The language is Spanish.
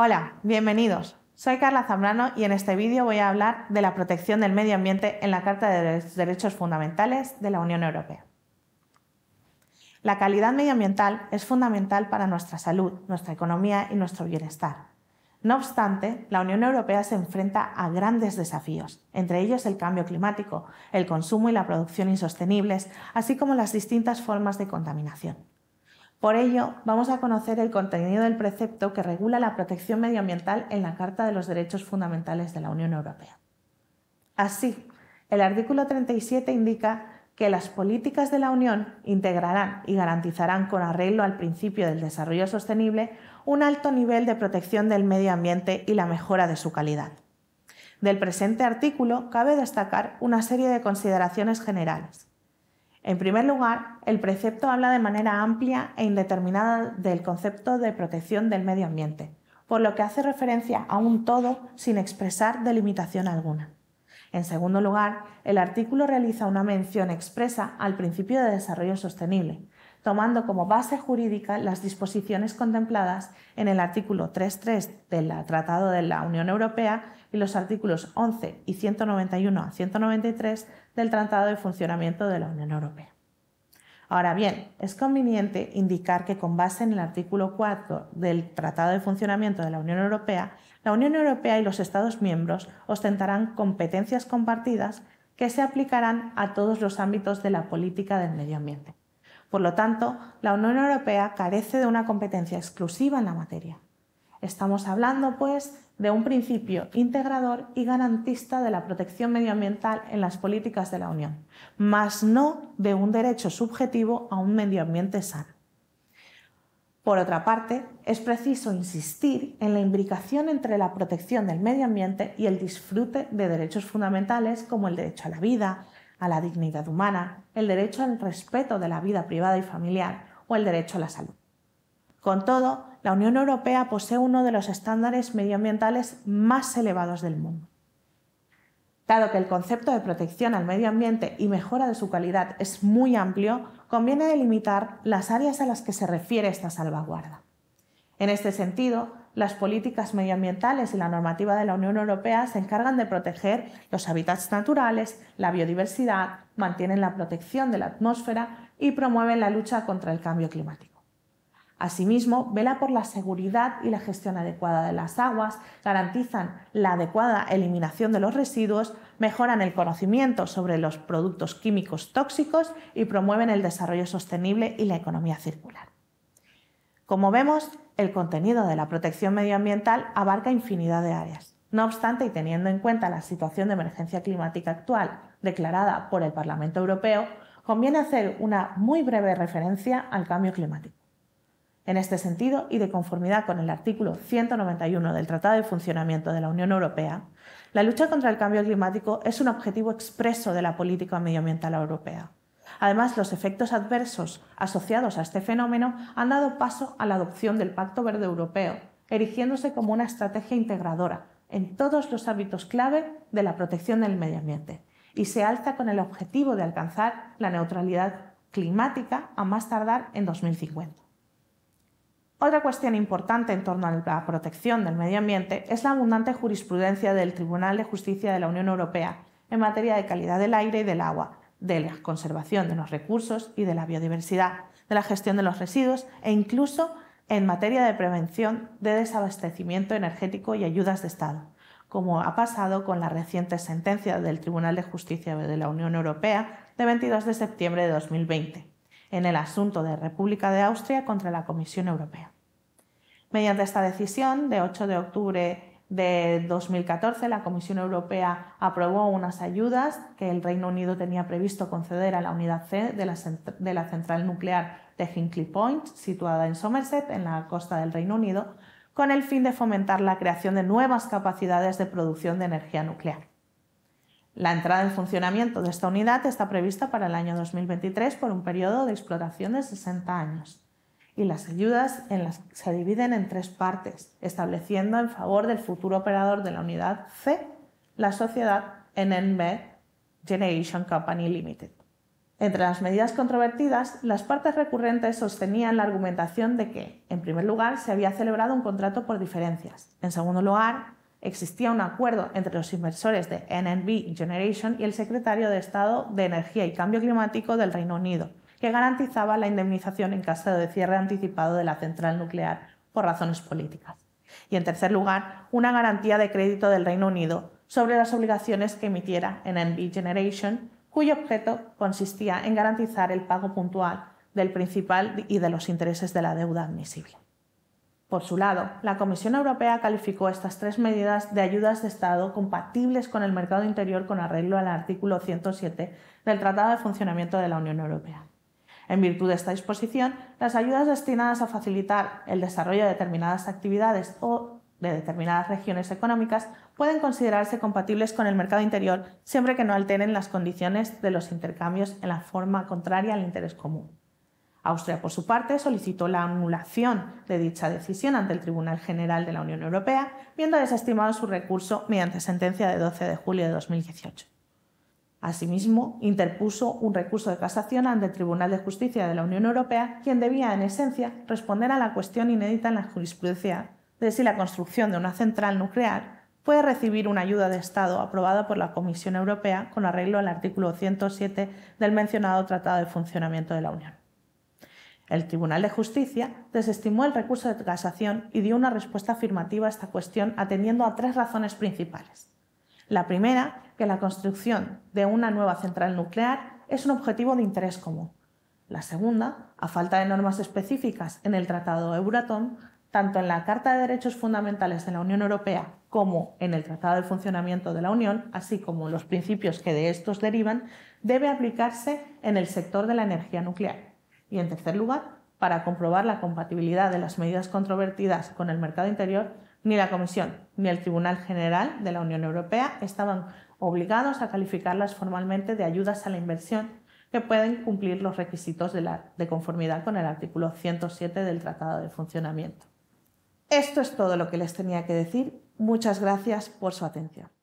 Hola, bienvenidos. Soy Carla Zambrano y en este vídeo voy a hablar de la protección del medio ambiente en la Carta de los Derechos Fundamentales de la Unión Europea. La calidad medioambiental es fundamental para nuestra salud, nuestra economía y nuestro bienestar. No obstante, la Unión Europea se enfrenta a grandes desafíos, entre ellos el cambio climático, el consumo y la producción insostenibles, así como las distintas formas de contaminación. Por ello, vamos a conocer el contenido del precepto que regula la protección medioambiental en la Carta de los Derechos Fundamentales de la Unión Europea. Así, el artículo 37 indica que las políticas de la Unión integrarán y garantizarán con arreglo al principio del desarrollo sostenible un alto nivel de protección del medio ambiente y la mejora de su calidad. Del presente artículo cabe destacar una serie de consideraciones generales, en primer lugar, el precepto habla de manera amplia e indeterminada del concepto de protección del medio ambiente, por lo que hace referencia a un todo sin expresar delimitación alguna. En segundo lugar, el artículo realiza una mención expresa al principio de desarrollo sostenible, tomando como base jurídica las disposiciones contempladas en el artículo 3.3 del Tratado de la Unión Europea y los artículos 11 y 191 a 193 del Tratado de Funcionamiento de la Unión Europea. Ahora bien, es conveniente indicar que con base en el artículo 4 del Tratado de Funcionamiento de la Unión Europea, la Unión Europea y los Estados miembros ostentarán competencias compartidas que se aplicarán a todos los ámbitos de la política del medio ambiente. Por lo tanto, la Unión Europea carece de una competencia exclusiva en la materia. Estamos hablando, pues, de un principio integrador y garantista de la protección medioambiental en las políticas de la Unión, más no de un derecho subjetivo a un medio ambiente sano. Por otra parte, es preciso insistir en la imbricación entre la protección del medio ambiente y el disfrute de derechos fundamentales como el derecho a la vida, a la dignidad humana, el derecho al respeto de la vida privada y familiar o el derecho a la salud. Con todo, la Unión Europea posee uno de los estándares medioambientales más elevados del mundo. Dado que el concepto de protección al medio ambiente y mejora de su calidad es muy amplio, conviene delimitar las áreas a las que se refiere esta salvaguarda. En este sentido, las políticas medioambientales y la normativa de la Unión Europea se encargan de proteger los hábitats naturales, la biodiversidad, mantienen la protección de la atmósfera y promueven la lucha contra el cambio climático. Asimismo, vela por la seguridad y la gestión adecuada de las aguas, garantizan la adecuada eliminación de los residuos, mejoran el conocimiento sobre los productos químicos tóxicos y promueven el desarrollo sostenible y la economía circular. Como vemos, el contenido de la protección medioambiental abarca infinidad de áreas. No obstante, y teniendo en cuenta la situación de emergencia climática actual declarada por el Parlamento Europeo, conviene hacer una muy breve referencia al cambio climático. En este sentido, y de conformidad con el artículo 191 del Tratado de Funcionamiento de la Unión Europea, la lucha contra el cambio climático es un objetivo expreso de la política medioambiental europea. Además, los efectos adversos asociados a este fenómeno han dado paso a la adopción del Pacto Verde Europeo, erigiéndose como una estrategia integradora en todos los ámbitos clave de la protección del medio ambiente y se alza con el objetivo de alcanzar la neutralidad climática a más tardar en 2050. Otra cuestión importante en torno a la protección del medio ambiente es la abundante jurisprudencia del Tribunal de Justicia de la Unión Europea en materia de calidad del aire y del agua, de la conservación de los recursos y de la biodiversidad, de la gestión de los residuos e incluso en materia de prevención de desabastecimiento energético y ayudas de Estado, como ha pasado con la reciente sentencia del Tribunal de Justicia de la Unión Europea de 22 de septiembre de 2020, en el asunto de República de Austria contra la Comisión Europea. Mediante esta decisión de 8 de octubre de 2014 la Comisión Europea aprobó unas ayudas que el Reino Unido tenía previsto conceder a la unidad C de la, central nuclear de Hinkley Point, situada en Somerset, en la costa del Reino Unido, con el fin de fomentar la creación de nuevas capacidades de producción de energía nuclear. La entrada en funcionamiento de esta unidad está prevista para el año 2023 por un periodo de exploración de 60 años y las ayudas se dividen en tres partes, estableciendo en favor del futuro operador de la unidad C la sociedad NNB Generation Company Limited. Entre las medidas controvertidas, las partes recurrentes sostenían la argumentación de que, en primer lugar, se había celebrado un contrato por diferencias. En segundo lugar, existía un acuerdo entre los inversores de NNB Generation y el secretario de Estado de Energía y Cambio Climático del Reino Unido, que garantizaba la indemnización en caso de cierre anticipado de la central nuclear por razones políticas. Y en tercer lugar, una garantía de crédito del Reino Unido sobre las obligaciones que emitiera en NB Generation, cuyo objeto consistía en garantizar el pago puntual del principal y de los intereses de la deuda admisible. Por su lado, la Comisión Europea calificó estas tres medidas de ayudas de Estado compatibles con el mercado interior con arreglo al artículo 107 del Tratado de Funcionamiento de la Unión Europea. En virtud de esta disposición, las ayudas destinadas a facilitar el desarrollo de determinadas actividades o de determinadas regiones económicas pueden considerarse compatibles con el mercado interior siempre que no alteren las condiciones de los intercambios en la forma contraria al interés común. Austria, por su parte, solicitó la anulación de dicha decisión ante el Tribunal General de la Unión Europea, viendo desestimado su recurso mediante sentencia de 12 de julio de 2018. Asimismo, interpuso un recurso de casación ante el Tribunal de Justicia de la Unión Europea, quien debía, en esencia, responder a la cuestión inédita en la jurisprudencia de si la construcción de una central nuclear puede recibir una ayuda de Estado aprobada por la Comisión Europea con arreglo al artículo 107 del mencionado Tratado de Funcionamiento de la Unión. El Tribunal de Justicia desestimó el recurso de casación y dio una respuesta afirmativa a esta cuestión atendiendo a tres razones principales. La primera que la construcción de una nueva central nuclear es un objetivo de interés común. La segunda, a falta de normas específicas en el Tratado de Euratom, tanto en la Carta de Derechos Fundamentales de la Unión Europea como en el Tratado de Funcionamiento de la Unión, así como los principios que de estos derivan, debe aplicarse en el sector de la energía nuclear. Y en tercer lugar, para comprobar la compatibilidad de las medidas controvertidas con el mercado interior, ni la Comisión ni el Tribunal General de la Unión Europea estaban obligados a calificarlas formalmente de ayudas a la inversión que pueden cumplir los requisitos de, conformidad con el artículo 107 del Tratado de Funcionamiento. Esto es todo lo que les tenía que decir. Muchas gracias por su atención.